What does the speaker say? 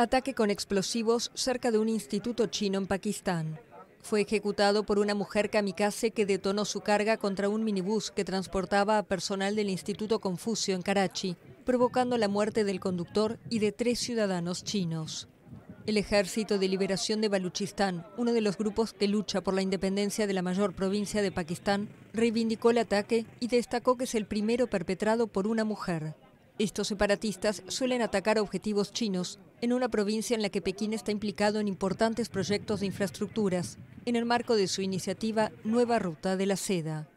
Ataque con explosivos cerca de un instituto chino en Pakistán. Fue ejecutado por una mujer kamikaze que detonó su carga contra un minibús que transportaba a personal del Instituto Confucio en Karachi, provocando la muerte del conductor y de tres ciudadanos chinos. El Ejército de Liberación de Baluchistán, uno de los grupos que lucha por la independencia de la mayor provincia de Pakistán, reivindicó el ataque y destacó que es el primero perpetrado por una mujer. Estos separatistas suelen atacar objetivos chinos en una provincia en la que Pekín está implicado en importantes proyectos de infraestructuras, en el marco de su iniciativa Nueva Ruta de la Seda.